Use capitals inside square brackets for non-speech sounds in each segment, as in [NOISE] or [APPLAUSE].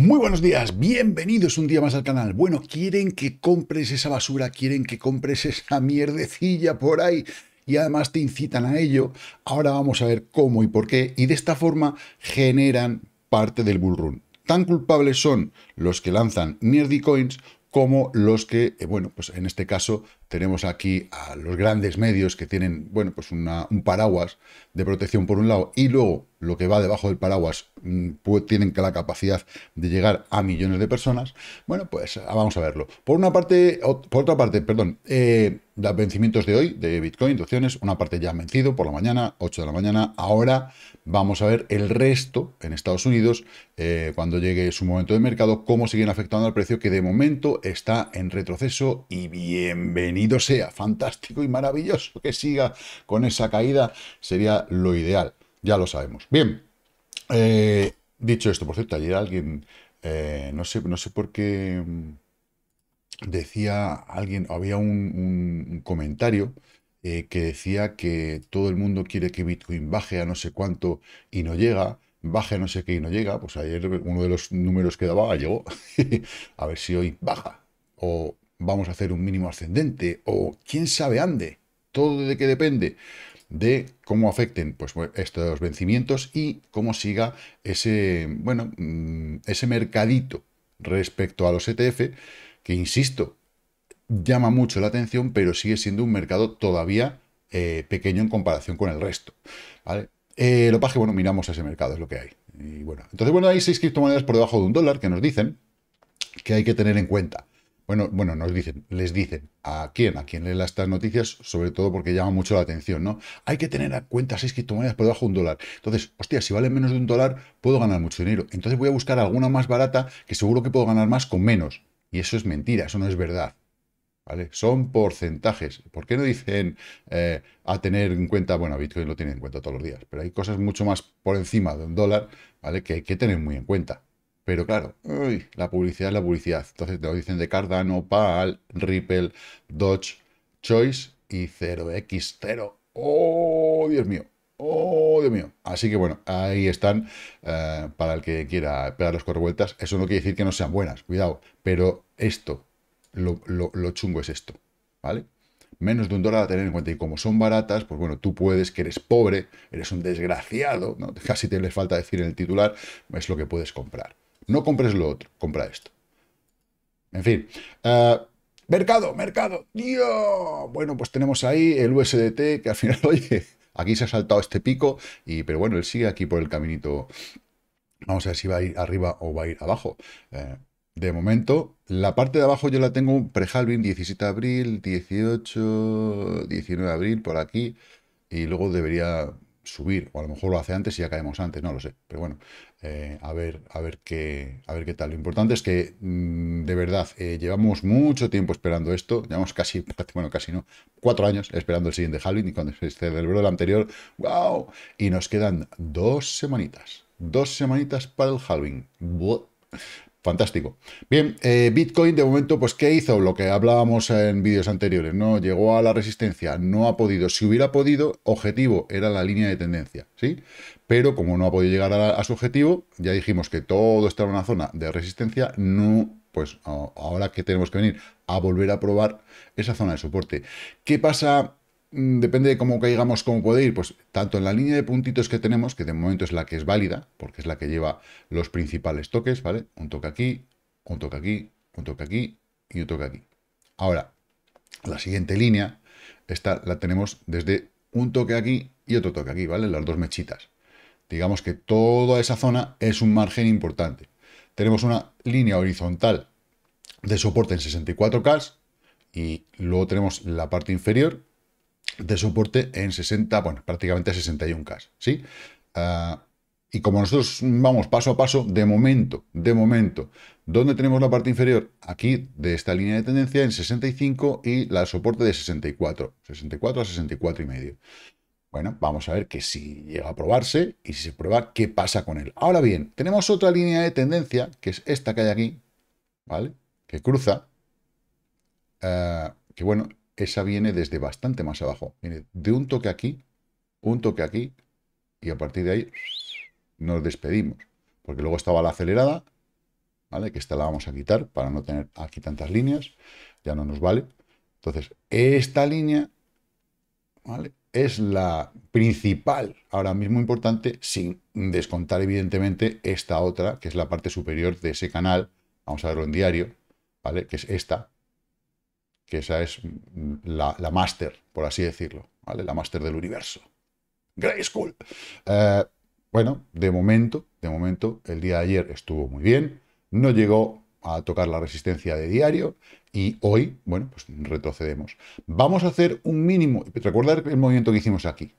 Muy buenos días, bienvenidos un día más al canal. Bueno, quieren que compres esa basura, quieren que compres esa mierdecilla por ahí y además te incitan a ello. Ahora vamos a ver cómo y por qué y de esta forma generan parte del bullrun. Tan culpables son los que lanzan coins como los que, eh, bueno, pues en este caso tenemos aquí a los grandes medios que tienen, bueno, pues un paraguas de protección por un lado y luego lo que va debajo del paraguas mm, pues tienen la capacidad de llegar a millones de personas. Bueno, pues ah, vamos a verlo. Por una parte, por otra parte, perdón, eh, los vencimientos de hoy de Bitcoin, de opciones, una parte ya han vencido por la mañana, 8 de la mañana. Ahora vamos a ver el resto en Estados Unidos, eh, cuando llegue su momento de mercado, cómo siguen afectando al precio que de momento está en retroceso y bienvenido sea, fantástico y maravilloso que siga con esa caída, sería lo ideal, ya lo sabemos. Bien, eh, dicho esto, por cierto, ayer alguien, eh, no, sé, no sé por qué mm, decía alguien, había un, comentario eh, que decía que todo el mundo quiere que Bitcoin baje a no sé cuánto y no llega, baje a no sé qué y no llega, pues ayer uno de los números que daba llegó, [LAUGHS] a ver si hoy baja o vamos a hacer un mínimo ascendente o quién sabe ande. Todo de qué depende de cómo afecten pues, estos vencimientos y cómo siga ese, bueno, mm, ese mercadito respecto a los ETF, que insisto, llama mucho la atención, pero sigue siendo un mercado todavía eh, pequeño en comparación con el resto. Eh, lo que bueno, miramos ese mercado, es lo que hay. Y bueno, entonces, bueno, hay seis criptomonedas por debajo de un dólar que nos dicen que hay que tener en cuenta. Bueno, bueno, nos dicen, les dicen a quién, a quién leen estas noticias, sobre todo porque llama mucho la atención, ¿no? Hay que tener a cuenta seis criptomonedas por debajo de un dólar. Entonces, hostia, si valen menos de un dólar, puedo ganar mucho dinero. Entonces voy a buscar alguna más barata que seguro que puedo ganar más con menos. Y eso es mentira, eso no es verdad. ¿Vale? Son porcentajes. ¿Por qué no dicen eh, a tener en cuenta? Bueno, Bitcoin lo tiene en cuenta todos los días, pero hay cosas mucho más por encima de un dólar, ¿vale? Que hay que tener muy en cuenta. Pero claro, la publicidad es la publicidad. Entonces te lo dicen de Cardano, PAL, Ripple, Dodge, Choice y 0x0. ¡Oh, Dios mío! ¡Oh, Dios mío! Así que bueno, ahí están eh, para el que quiera pegar los vueltas. Eso no quiere decir que no sean buenas, cuidado. Pero esto, lo, chungo es esto, ¿vale? menos de un dólar a tener en cuenta. Y como son baratas, pues bueno, tú puedes, que eres pobre, eres un desgraciado, ¿no? casi te le falta decir en el titular, es lo que puedes comprar. No compres lo otro, compra esto. En fin. Eh, mercado, mercado, dios. Bueno, pues tenemos ahí el USDT que al final, [LAUGHS] oye, aquí se ha saltado este pico, y, pero bueno, él sigue aquí por el caminito. Vamos a ver si va a ir arriba o va a ir abajo. Eh, de momento, la parte de abajo yo la tengo un pre 17 de abril, 18, 19 de abril, por aquí. Y luego debería subir, o a lo mejor lo hace antes y ya caemos antes, no lo sé, pero bueno, eh, a, ver, a, ver qué, a ver qué tal. Lo importante es que, mm, de verdad, eh, llevamos mucho tiempo esperando esto, llevamos casi, [LAUGHS] bueno, casi no, cuatro años esperando el siguiente Halloween y cuando se celebró el anterior, wow, y nos quedan dos semanitas, dos semanitas para el Halloween. Fantástico. Bien, eh, Bitcoin de momento, pues, ¿qué hizo? Lo que hablábamos en vídeos anteriores, ¿no? Llegó a la resistencia, no ha podido. Si hubiera podido, objetivo era la línea de tendencia, ¿sí? Pero como no ha podido llegar a, su objetivo, ya dijimos que todo está en una zona de resistencia, no, pues, ahora que tenemos que venir a volver a probar esa zona de soporte. ¿Qué pasa Mm, depende de cómo caigamos, cómo puede ir, pues tanto en la línea de puntitos que tenemos, que de momento es la que es válida, porque es la que lleva los principales toques, ¿vale? Un toque aquí, un toque aquí, un toque aquí y un toque aquí. Ahora, la siguiente línea, esta la tenemos desde un toque aquí y otro toque aquí, ¿vale? Las dos mechitas. Digamos que toda esa zona es un margen importante. Tenemos una línea horizontal de soporte en 64K y luego tenemos la parte inferior de soporte en 60, bueno, prácticamente 61K, ¿sí? Ah, y como nosotros vamos paso a paso, de momento, de momento, ¿dónde tenemos la parte inferior? Aquí, de esta línea de tendencia, en 65 y la soporte de 64, 64 a 64 y medio. Bueno, vamos a ver que si llega a probarse y si se prueba, ¿qué pasa con él? Ahora bien, tenemos otra línea de tendencia, que es esta que hay aquí, ¿vale? Que cruza, ah, que bueno, esa viene desde bastante más abajo. Viene de un toque aquí, un toque aquí, y a partir de ahí nos despedimos. Porque luego estaba la acelerada, ¿vale? Que esta la vamos a quitar para no tener aquí tantas líneas. Ya no nos vale. Entonces, esta línea, Es la principal, ahora mismo importante, sin descontar evidentemente esta otra, que es la parte superior de ese canal. Vamos a verlo en diario, ¿vale? Que es esta, que esa es mm, la, máster, por así decirlo, ¿vale? La máster del universo. Grey School. Eh, bueno, de momento, de momento, el día de ayer estuvo muy bien, no llegó a tocar la resistencia de diario y hoy, bueno, pues retrocedemos. Vamos a hacer un mínimo, recordar el movimiento que hicimos aquí,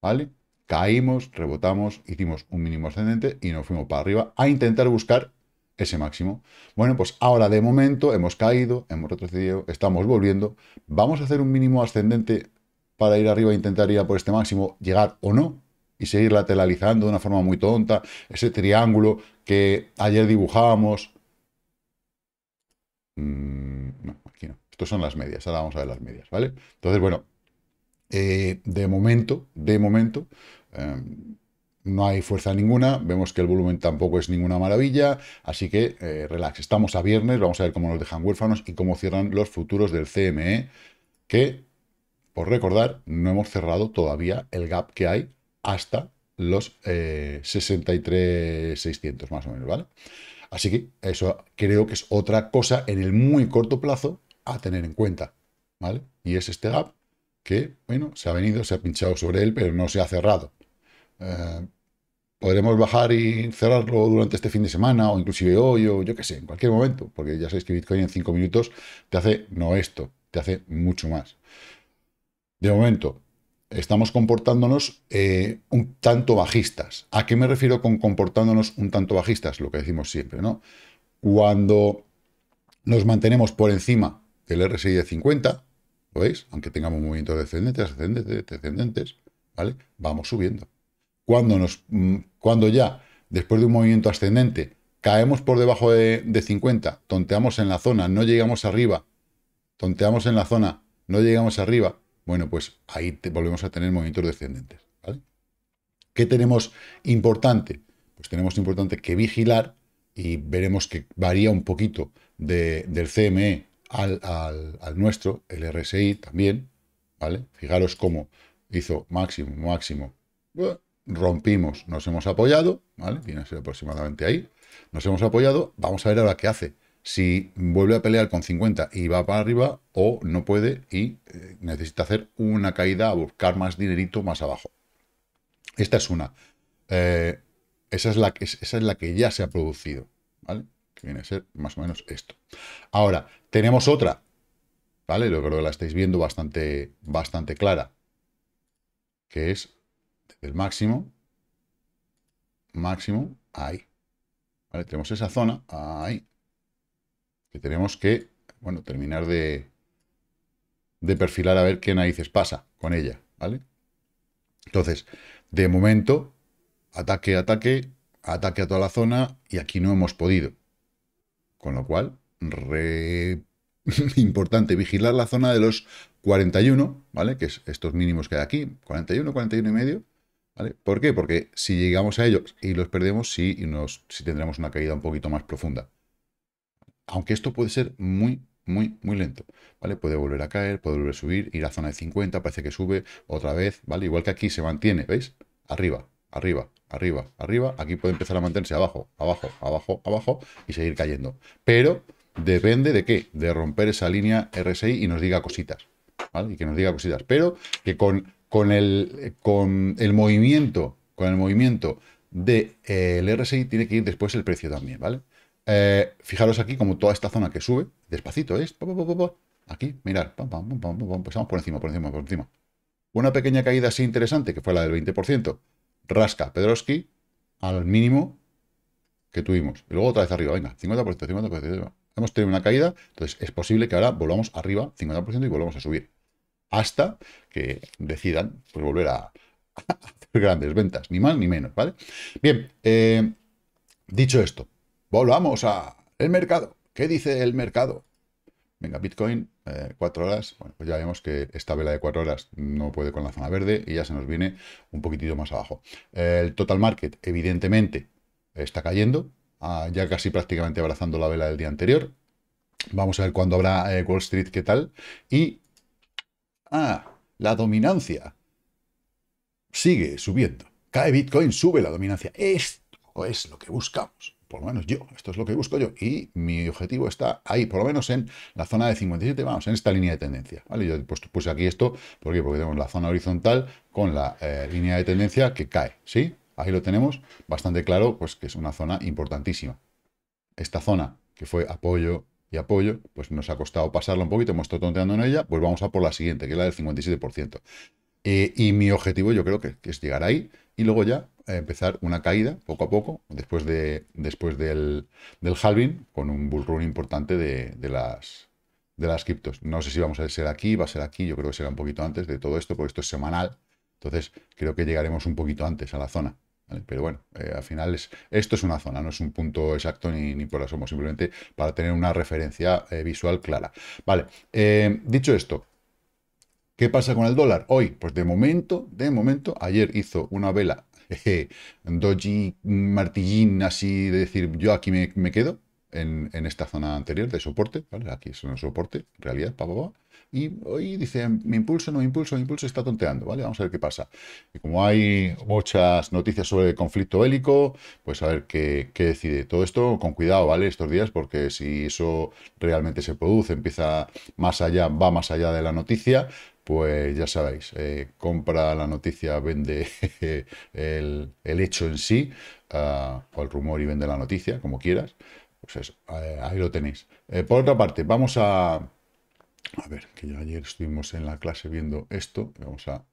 ¿vale? Caímos, rebotamos, hicimos un mínimo ascendente y nos fuimos para arriba a intentar buscar ese máximo. Bueno, pues ahora de momento hemos caído, hemos retrocedido, estamos volviendo. Vamos a hacer un mínimo ascendente para ir arriba, intentar ir por este máximo, llegar o no, y seguir lateralizando de una forma muy tonta. Ese triángulo que ayer dibujábamos. Mm, no, aquí no. Estos son las medias, ahora vamos a ver las medias, ¿vale? Entonces, bueno, eh, de momento, de momento, eh, no hay fuerza ninguna, vemos que el volumen tampoco es ninguna maravilla, así que eh, relax, estamos a viernes, vamos a ver cómo nos dejan huérfanos y cómo cierran los futuros del CME, que, por recordar, no hemos cerrado todavía el gap que hay hasta los 63.600 eh, más o menos, ¿vale? Así que eso creo que es otra cosa en el muy corto plazo a tener en cuenta, ¿vale? Y es este gap que, bueno, se ha venido, se ha pinchado sobre él, pero no se ha cerrado. Eh, podremos bajar y cerrarlo durante este fin de semana o inclusive hoy o yo qué sé, en cualquier momento, porque ya sabéis que Bitcoin en 5 minutos te hace no esto, te hace mucho más. De momento, estamos comportándonos eh, un tanto bajistas. ¿A qué me refiero con comportándonos un tanto bajistas? Lo que decimos siempre, ¿no? Cuando nos mantenemos por encima del RSI de 50, ¿lo veis? Aunque tengamos movimientos descendentes, descendentes, ¿vale? Vamos subiendo cuando, nos, mm, cuando ya, después de un movimiento ascendente, caemos por debajo de, 50, tonteamos en la zona, no llegamos arriba, tonteamos en la zona, no llegamos arriba, bueno, pues ahí volvemos a tener movimientos descendentes. ¿Qué tenemos importante? Pues tenemos importante que vigilar y veremos que varía un poquito del CME al, nuestro, el RSI también, ¿vale? Fijaros cómo hizo máximo, máximo, rompimos, nos hemos apoyado, ¿vale? Viene a ser aproximadamente ahí. Nos hemos apoyado, vamos a ver ahora qué hace. Si vuelve a pelear con 50 y va para arriba, o no puede y eh, necesita hacer una caída a buscar más dinerito más abajo. Esta es una. Eh, esa, es la, es la que ya se ha producido, ¿vale? Que viene a ser más o menos esto. Ahora, tenemos otra, ¿vale? lo creo que la estáis viendo bastante, bastante clara, que es del máximo, máximo, ahí. ¿Vale? Tenemos esa zona, ahí, que tenemos que, bueno, terminar de, de perfilar a ver qué narices pasa con ella, ¿vale? Entonces, de momento, ataque, ataque, ataque a toda la zona y aquí no hemos podido. Con lo cual, re [LAUGHS] importante vigilar la zona de los 41, ¿vale? Que es estos mínimos que hay aquí, 41, 41 y medio. ¿Por qué? Porque si llegamos a ellos y los perdemos, sí, nos, tendremos una caída un poquito más profunda. Aunque esto puede ser muy, muy, muy lento. ¿vale? Puede volver a caer, puede volver a subir, ir a zona de 50, parece que sube otra vez, ¿vale? Igual que aquí se mantiene, ¿veis? Arriba, arriba, arriba, arriba. Aquí puede empezar a mantenerse abajo, abajo, abajo, abajo y seguir cayendo. Pero depende de qué, de romper esa línea RSI y nos diga cositas. ¿Vale? Y que nos diga cositas. Pero que con con el, con el movimiento, con el movimiento del de, eh, el RSI tiene que ir después el precio también, ¿vale? Eh, fijaros aquí como toda esta zona que sube, despacito es, aquí, mirad, pam, pues por encima, por encima, por encima. Una pequeña caída así interesante, que fue la del 20%, rasca Pedroski al mínimo que tuvimos. Y luego otra vez arriba, venga, 50%, 50%. Hemos tenido una caída, entonces es posible que ahora volvamos arriba 50% y volvamos a subir hasta que decidan pues, volver [LAUGHS] a, hacer grandes ventas, ni más ni menos, ¿vale? Bien, eh, dicho esto, volvamos a el mercado. ¿Qué dice el mercado? Venga, Bitcoin, eh, cuatro horas. Bueno, pues ya vemos que esta vela de cuatro horas no puede con la zona verde y ya se nos viene un poquitito más abajo. El total market, evidentemente, está cayendo, ah, ya casi prácticamente abrazando la vela del día anterior. Vamos a ver cuándo habrá eh, Wall Street, qué tal. Y Ah, la dominancia sigue subiendo. Cae Bitcoin, sube la dominancia. Esto es lo que buscamos. Por lo menos yo, esto es lo que busco yo. Y mi objetivo está ahí, por lo menos en la zona de 57, vamos, en esta línea de tendencia. ¿vale? Yo pues, puse aquí esto, ¿por qué? Porque tenemos la zona horizontal con la eh, línea de tendencia que cae, ¿sí? Ahí lo tenemos, bastante claro, pues que es una zona importantísima. Esta zona, que fue apoyo, y apoyo, pues nos ha costado pasarla un poquito, hemos estado tonteando en ella, pues vamos a por la siguiente, que es la del 57%. Eh, y mi objetivo yo creo que, es llegar ahí y luego ya eh, empezar una caída poco a poco después, de, después del, del halving con un bull run importante de, las, de las criptos. No sé si vamos a ser aquí, va a ser aquí, yo creo que será un poquito antes de todo esto, porque esto es semanal. Entonces creo que llegaremos un poquito antes a la zona. Pero bueno, eh, al final esto es una zona, no es un punto exacto ni, ni por asomo, simplemente para tener una referencia eh, visual clara. Vale, eh, dicho esto, ¿qué pasa con el dólar hoy? Pues de momento, de momento, ayer hizo una vela, [LAUGHS] doji, martillín, así de decir, yo aquí me quedo, en, esta zona anterior de soporte, ¿vale? Aquí es un soporte, realidad, pa, Y hoy dice, mi impulso, no impulso, mi impulso está tonteando, ¿vale? Vamos a ver qué pasa. como hay muchas noticias sobre el conflicto bélico, pues a ver qué, decide. Todo esto con cuidado, ¿vale? Estos días, porque si eso realmente se produce, empieza más allá, va más allá de la noticia, pues ya sabéis, eh, compra la noticia, vende [LAUGHS] el, hecho en sí, ah, o el rumor y vende la noticia, como quieras. Pues eso, eh, ahí lo tenéis. Eh, por otra parte, vamos a... A ver, que ya ayer estuvimos en la clase viendo esto. Vamos a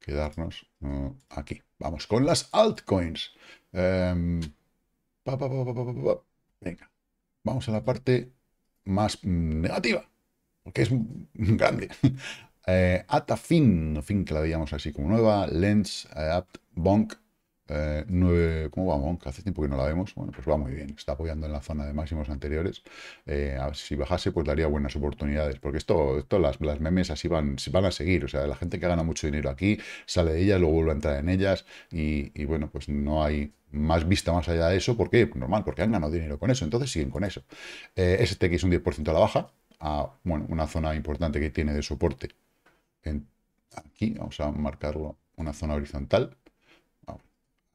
quedarnos eh, aquí. Vamos con las altcoins. Em, Venga, vamos a la parte más mm, negativa, porque es [LAUGHS] grande. [LAUGHS] eh, Atafin, fin que la veíamos así como nueva, Lens, Apt, Bonk, 9, eh, ¿cómo vamos? Hace tiempo que no la vemos. Bueno, pues va muy bien. Está apoyando en la zona de máximos anteriores. Eh, si bajase, pues daría buenas oportunidades. Porque esto, esto las, memes así van, a seguir. O sea, la gente que gana mucho dinero aquí sale de ellas, luego vuelve a entrar en ellas. Y, bueno, pues no hay más vista más allá de eso. porque qué? Pues normal, porque han ganado dinero con eso. Entonces siguen con eso. Eh, este es un 10% a la baja. A, bueno, una zona importante que tiene de soporte. aquí vamos a marcarlo una zona horizontal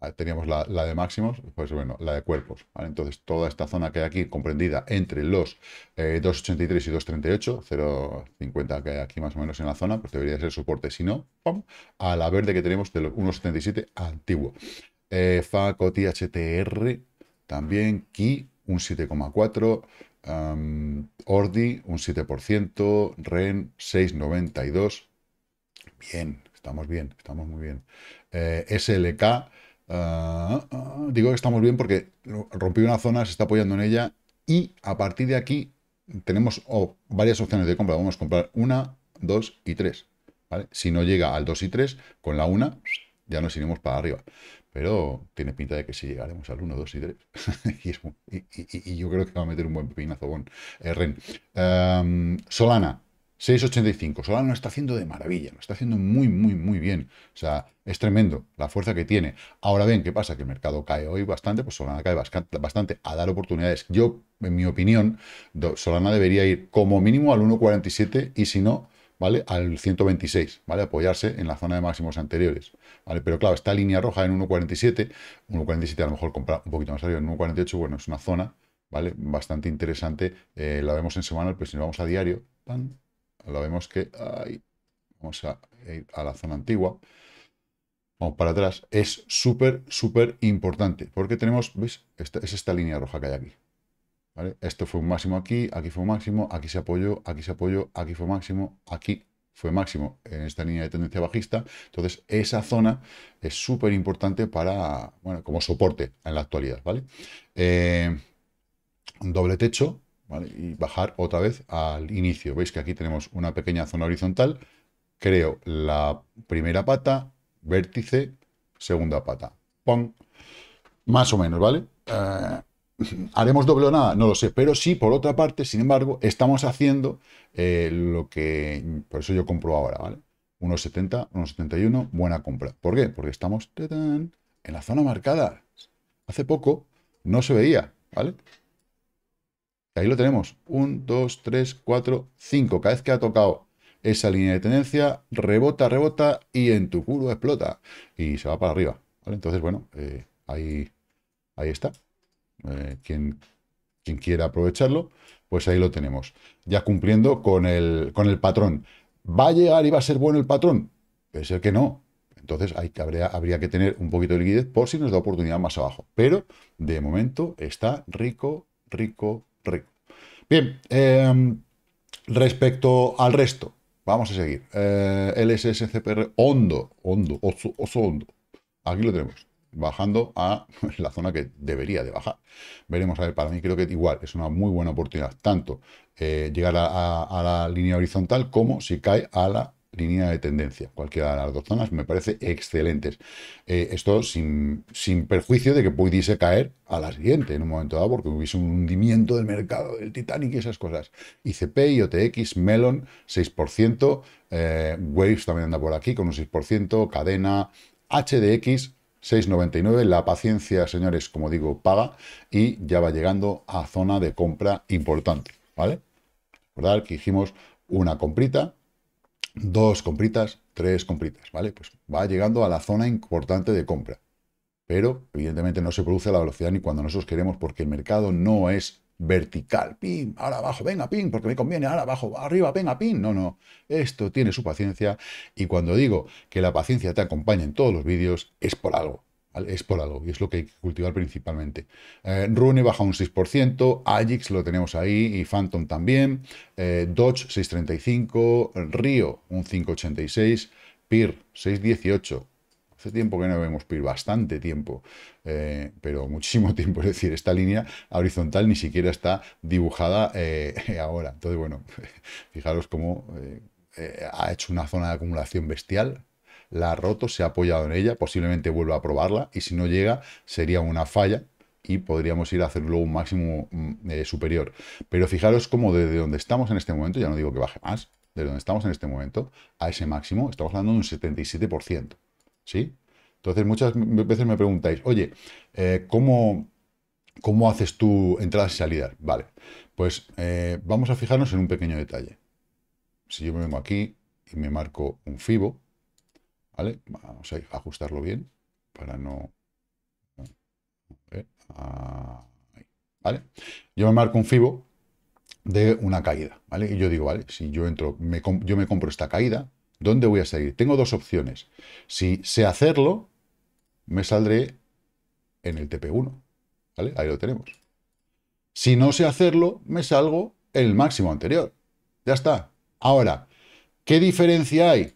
Ah, teníamos la, de máximos, pues bueno, la de cuerpos. Entonces, toda esta zona que hay aquí, comprendida entre los 283 eh, y 238, 0,50 que hay aquí más o menos en la zona, pues debería ser soporte. Si no, vamos a la verde que tenemos de los 1,77 antiguo. Eh, Facoti HTR, también Ki, un 7,4%. Ordi, un 7%, REN 6,92. Bien, estamos bien, estamos muy bien. Eh, SLK, Ah, ah, digo que estamos bien porque rompió una zona, se está apoyando en ella y a partir de aquí tenemos varias opciones de compra. Vamos a comprar una, dos y tres. ¿vale? Si no llega al 2 y 3, con la una, ya nos iremos para arriba. Pero tiene pinta de que si llegaremos al 1, 2 y 3. [LAUGHS] y, yo creo que va a meter un buen pepinazo, bon, eh, Ren. Em, Solana, 6,85. Solana lo está haciendo de maravilla, lo está haciendo muy, muy, muy bien. O sea, es tremendo la fuerza que tiene. Ahora bien, ¿qué pasa? Que el mercado cae hoy bastante, pues Solana cae bastante a dar oportunidades. Yo, en mi opinión, Solana debería ir como mínimo al 1,47 y si no, ¿vale? Al 126, ¿vale? Apoyarse en la zona de máximos anteriores, ¿vale? Pero claro, esta línea roja en 1.47, 1.47 a lo mejor comprar un poquito más arriba, en 1.48, bueno, es una zona, ¿vale? Bastante interesante, eh, la vemos en semanal, pero si nos vamos a diario, ¡pam! lo vemos que ahí, vamos a ir a la zona antigua. Vamos para atrás. Es súper, súper importante. Porque tenemos, ves Esta, es esta línea roja que hay aquí. Esto fue un máximo aquí, aquí fue un máximo, aquí se apoyó, aquí se apoyó, aquí fue máximo, aquí fue máximo en esta línea de tendencia bajista. Entonces, esa zona es súper importante para, bueno, como soporte en la actualidad, ¿vale? Eh, un doble techo, y bajar otra vez al inicio. Veis que aquí tenemos una pequeña zona horizontal, creo la primera pata, vértice, segunda pata. ¡Pum! Más o menos, ¿vale? Eh, ¿Haremos doble o nada? No lo sé, pero sí, por otra parte, sin embargo, estamos haciendo eh, lo que, por eso yo compro ahora, ¿vale? 1,70, 1,71, buena compra. ¿Por qué? Porque estamos en la zona marcada. Hace poco no se veía, ¿vale? Ahí lo tenemos. 1, 2, 3, 4, 5. Cada vez que ha tocado esa línea de tendencia, rebota, rebota y en tu culo explota. Y se va para arriba. Entonces, bueno, eh, ahí, ahí está. Eh, quien, quien quiera aprovecharlo, pues ahí lo tenemos. Ya cumpliendo con el, con el patrón. ¿Va a llegar y va a ser bueno el patrón? Puede ser que no. Entonces habría, habría, que tener un poquito de liquidez por si nos da oportunidad más abajo. Pero de momento está rico, rico, rico. Bien, em, respecto al resto, vamos a seguir. Eh, SSCPR hondo, hondo, oso, oso hondo. Aquí lo tenemos, bajando a [LAUGHS] la zona que debería de bajar. Veremos, a ver, para mí creo que igual es una muy buena oportunidad, tanto eh, llegar a la línea horizontal como si cae a la línea de tendencia. Cualquiera de las dos zonas me parece excelentes. Eh, esto sin, sin, perjuicio de que pudiese caer a la siguiente en un momento dado, porque hubiese un hundimiento del mercado del Titanic y esas cosas. ICP, IOTX, Melon, 6%, eh, Waves también anda por aquí con un 6%, Cadena, HDX, 6,99. La paciencia, señores, como digo, paga y ya va llegando a zona de compra importante, ¿vale? Recordar que hicimos una comprita dos compritas, tres compritas, ¿vale? Pues va llegando a la zona importante de compra. Pero, evidentemente, no se produce a la velocidad ni cuando nosotros queremos, porque el mercado no es vertical. Pin, ahora abajo, venga, pin, porque me conviene, ahora abajo, arriba, venga, pin. No, no. Esto tiene su paciencia. Y cuando digo que la paciencia te acompaña en todos los vídeos, es por algo es por algo y es lo que hay que cultivar principalmente. Eh, Rune baja un 6%, Agix lo tenemos ahí y Phantom también, eh, Dodge 6.35, Río un 5.86, PIR 6.18. Hace tiempo que no vemos PIR, bastante tiempo, eh, pero muchísimo [LAUGHS] tiempo. Es decir, esta línea horizontal ni siquiera está dibujada [LAUGHS] ahora. Entonces, bueno, [LAUGHS] fijaros cómo ha hecho una zona de acumulación bestial la ha roto, se ha apoyado en ella, posiblemente vuelva a probarla y si no llega sería una falla y podríamos ir a hacerlo un máximo mm, eh, superior. Pero fijaros cómo desde donde estamos en este momento, ya no digo que baje más, desde donde estamos en este momento a ese máximo, estamos hablando de un 77%, ¿sí? Entonces muchas veces me preguntáis, oye, eh, ¿cómo, ¿cómo haces tú entradas y salidas? Vale, pues eh, vamos a fijarnos en un pequeño detalle. Si yo me vengo aquí y me marco un FIBO, ¿Vale? Vamos a ajustarlo bien para no... Eh, ¿Vale? Yo me marco un FIBO de una caída, ¿vale? Y yo digo, vale, si yo entro, me yo me compro esta caída, ¿dónde voy a salir? Tengo dos opciones. Si sé hacerlo, me saldré en el TP1, ¿vale? Ahí lo tenemos. Si no sé hacerlo, me salgo en el máximo anterior. Ya está. Ahora, ¿qué diferencia hay?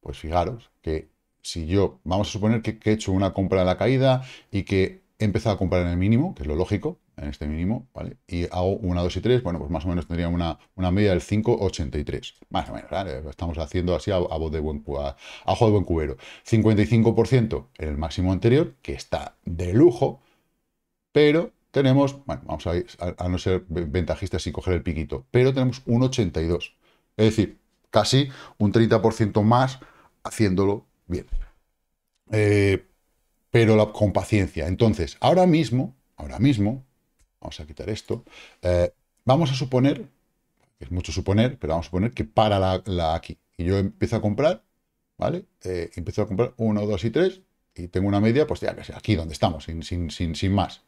Pues fijaros que si yo, vamos a suponer que, he hecho una compra en la caída y que he empezado a comprar en el mínimo, que es lo lógico, en este mínimo, ¿vale? Y hago una, dos y tres, bueno, pues más o menos tendría una, una media del 5,83. Más o menos, Estamos haciendo así a, voz de buen a, de buen cubero. 55% en el máximo anterior, que está de lujo, pero tenemos, bueno, vamos a, no ser ventajistas y coger el piquito, pero tenemos un 82. Es decir, casi un 30% más haciéndolo bien. Eh, pero con paciencia. Entonces, ahora mismo, ahora mismo, vamos a quitar esto, eh, vamos a suponer, es mucho suponer, pero vamos a suponer que para la, aquí. Y yo empiezo a comprar, ¿vale? Eh, empiezo a comprar 1, 2 y 3, y tengo una media, pues ya que aquí donde estamos, sin, sin, sin, sin más.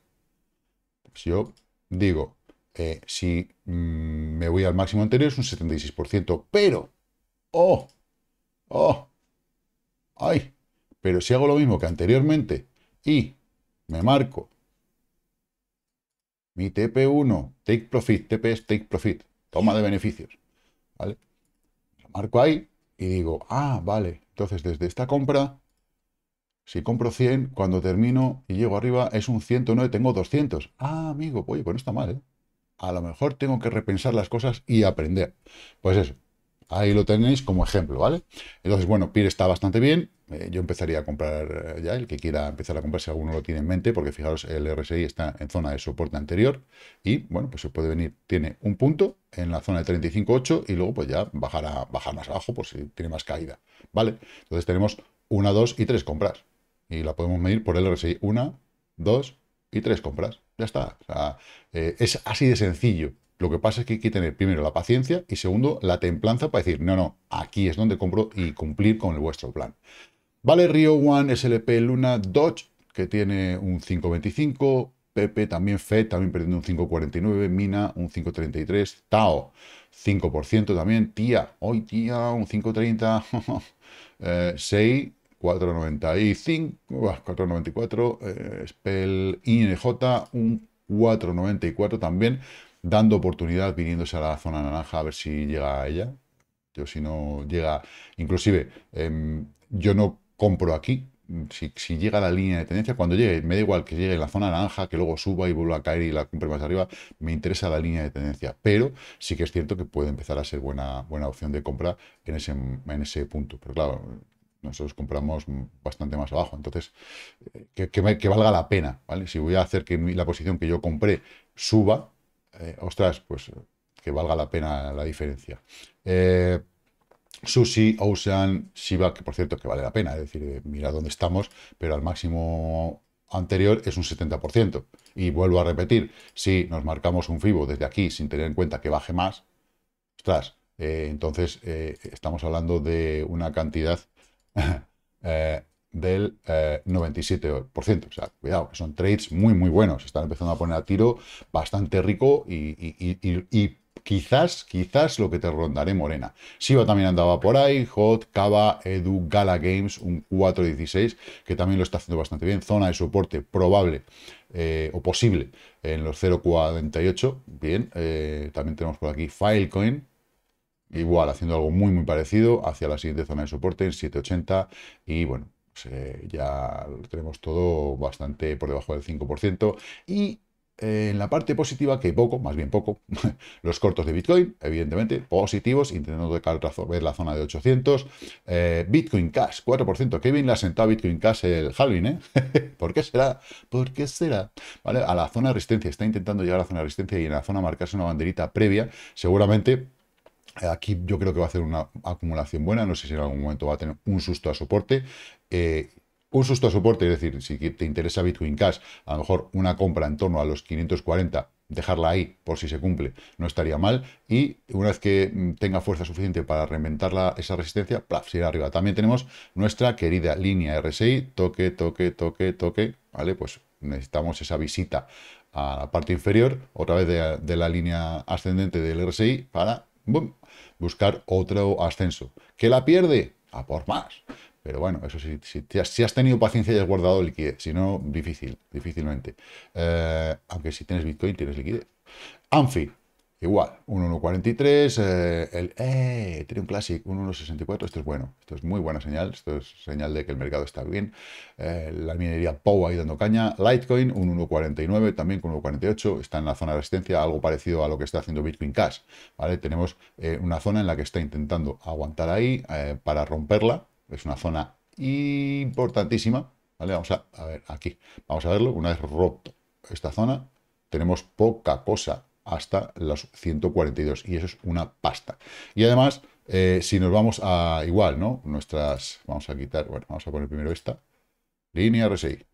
Pues yo digo, si mm, me voy al máximo anterior es un 76%, pero, oh, oh, ay, pero si hago lo mismo que anteriormente y me marco mi TP1, take profit, TP es take profit, toma de beneficios, ¿vale? Lo marco ahí y digo, ah, vale, entonces desde esta compra, si compro 100, cuando termino y llego arriba es un 109, tengo 200. Ah, amigo, oye, pues no está mal, ¿eh? a lo mejor tengo que repensar las cosas y aprender. Pues eso, ahí lo tenéis como ejemplo, ¿vale? Entonces, bueno, PIR está bastante bien. Eh, yo empezaría a comprar eh, ya, el que quiera empezar a comprar, si alguno lo tiene en mente, porque fijaros, el RSI está en zona de soporte anterior y, bueno, pues se puede venir, tiene un punto en la zona de 35.8 y luego pues ya bajar, a, bajar más abajo por si tiene más caída, ¿vale? Entonces tenemos una, dos y tres compras y la podemos medir por el RSI. Una, dos y tres compras. Ya está. Eh, es así de sencillo. Lo que pasa es que hay que tener primero la paciencia y segundo la templanza para decir, no, no, aquí es donde compro y cumplir con el vuestro plan. Vale, Rio One, SLP, Luna, Dodge, que tiene un 525, Pepe también, Fed también perdiendo un 5,49, Mina un 5,33, Tao 5% también, Tía, hoy Tía un 5,30, [LAUGHS] eh, 6, 4.95, 4.94, eh, Spell INJ, un 4.94 también, dando oportunidad, viniéndose a la zona naranja a ver si llega a ella. Yo si no llega, inclusive em, yo no compro aquí, si, llega a la línea de tendencia, cuando llegue, me da igual que llegue en la zona naranja, que luego suba y vuelva a caer y la compre más arriba, me interesa la línea de tendencia, pero sí que es cierto que puede empezar a ser buena, buena opción de compra en ese, en ese punto. Pero claro, nosotros compramos bastante más abajo. Entonces, eh, que, valga la pena, ¿vale? Si voy a hacer que la posición que yo compré suba, eh, ostras, pues que valga la pena la diferencia. Eh, Sushi, Ocean, Shiba, que por cierto que vale la pena, es decir, eh, mira dónde estamos, pero al máximo anterior es un 70%. Y vuelvo a repetir, si nos marcamos un FIBO desde aquí sin tener en cuenta que baje más, ostras, entonces estamos hablando de una cantidad [LAUGHS] Eh, del 97%. Eh, o sea, cuidado, que son trades muy, muy buenos. Están empezando a poner a tiro bastante rico y, quizás, quizás lo que te rondaré Morena. Siba también andaba por ahí, Hot, Cava, Edu, Gala Games, un 4.16, que también lo está haciendo bastante bien. Zona de soporte probable eh, o posible en los 0.48. Bien, también tenemos por aquí Filecoin, igual haciendo algo muy muy parecido hacia la siguiente zona de soporte en 780 y bueno pues, eh, ya tenemos todo bastante por debajo del 5% y eh, en la parte positiva, que poco, más bien poco, [LAUGHS] los cortos de Bitcoin, evidentemente, positivos, intentando ver la zona de 800. Eh, Bitcoin Cash, 4%. Kevin bien le ha sentado Bitcoin Cash el halving, ¿eh? [LAUGHS] ¿Por qué será? ¿Por qué será? ¿Vale? A la zona de resistencia, está intentando llegar a la zona de resistencia y en la zona marcarse una banderita previa, seguramente Aquí yo creo que va a hacer una acumulación buena, no sé si en algún momento va a tener un susto a soporte. Eh, un susto a soporte, es decir, si te interesa Bitcoin Cash, a lo mejor una compra en torno a los 540, dejarla ahí por si se cumple, no estaría mal. Y una vez que mm, tenga fuerza suficiente para reinventar esa resistencia, ¡plaf! se irá arriba. También tenemos nuestra querida línea RSI, toque, toque, toque, toque, ¿vale? Pues necesitamos esa visita a la parte inferior, otra vez de la línea ascendente del RSI, para buscar otro ascenso. ¿Que la pierde? A por más. Pero bueno, eso sí, si, has, tenido paciencia y has guardado liquidez. Si no, difícil, difícilmente. Eh, aunque si tienes Bitcoin, tienes liquidez. Anfi, Igual, un 1.43, eh, el eh, tiene Classic, un 1.64, esto es bueno, esto es muy buena señal, esto es señal de que el mercado está bien. Eh, la minería POW ahí dando caña, Litecoin un 1.49, también con 1.48, está en la zona de resistencia, algo parecido a lo que está haciendo Bitcoin Cash, ¿vale? Tenemos eh, una zona en la que está intentando aguantar ahí para romperla, es una zona importantísima, ¿vale? Vamos a ver, aquí, vamos a verlo, una vez roto esta zona, tenemos poca cosa hasta los 142 y eso es una pasta. Y además, eh, si nos vamos a igual, ¿no? Nuestras, vamos a quitar, bueno, vamos a poner primero esta, línea RSI.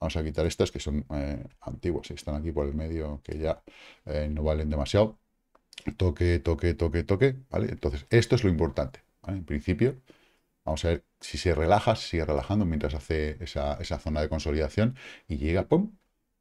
Vamos a quitar estas que son eh, antiguas están aquí por el medio que ya eh, no valen demasiado. Toque, toque, toque, toque, ¿vale? Entonces, esto es lo importante, En principio, vamos a ver si se relaja, sigue relajando mientras hace esa, esa zona de consolidación y llega, pum,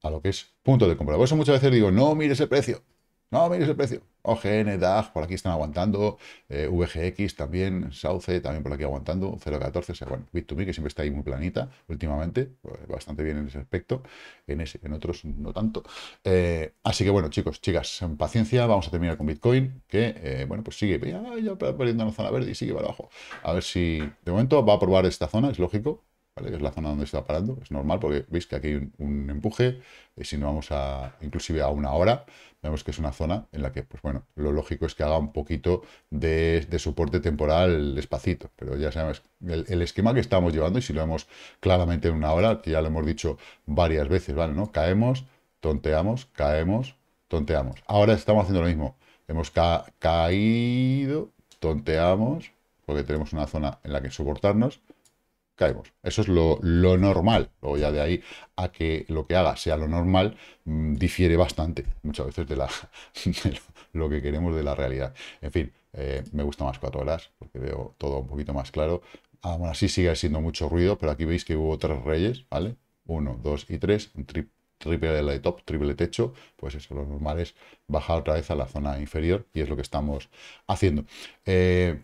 a lo que es punto de compra. Por eso muchas veces digo, no mires el precio. No mires el precio. OGN, DAG, por aquí están aguantando. Eh, VGX también, Sauce también por aquí aguantando. 0.14, o sea, bueno, Bit2Me que siempre está ahí muy planita últimamente. Pues, bastante bien en ese aspecto. En, otros no tanto. Eh, así que bueno, chicos, chicas, paciencia. Vamos a terminar con Bitcoin, que eh, bueno, pues sigue ya, perdiendo la zona verde y sigue para abajo. A ver si de momento va a probar esta zona, es lógico es la zona donde se está parando. Es normal porque veis que aquí hay un, empuje. Y eh, si no vamos a, inclusive a una hora, vemos que es una zona en la que, pues bueno, lo lógico es que haga un poquito de, soporte temporal despacito. Pero ya sabemos, el, esquema que estamos llevando, y si lo vemos claramente en una hora, que ya lo hemos dicho varias veces, ¿vale? ¿No? Caemos, tonteamos, caemos, tonteamos. Ahora estamos haciendo lo mismo. Hemos caído, tonteamos, porque tenemos una zona en la que soportarnos, caemos. Eso es lo, normal. Luego ya de ahí a que lo que haga sea lo normal, mm, difiere bastante muchas veces de, la, [LAUGHS] lo que queremos de la realidad. En fin, eh, me gusta más cuatro horas porque veo todo un poquito más claro. Aún así sigue siendo mucho ruido, pero aquí veis que hubo tres reyes, ¿vale? Uno, dos y tres, triple de top, triple techo, pues eso, lo normal es bajar otra vez a la zona inferior y es lo que estamos haciendo. Eh,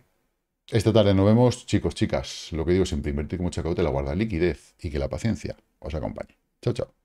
esta tarde nos vemos, chicos, chicas. Lo que digo siempre, invertir con mucha cautela, guarda liquidez y que la paciencia os acompañe. Chao, chao.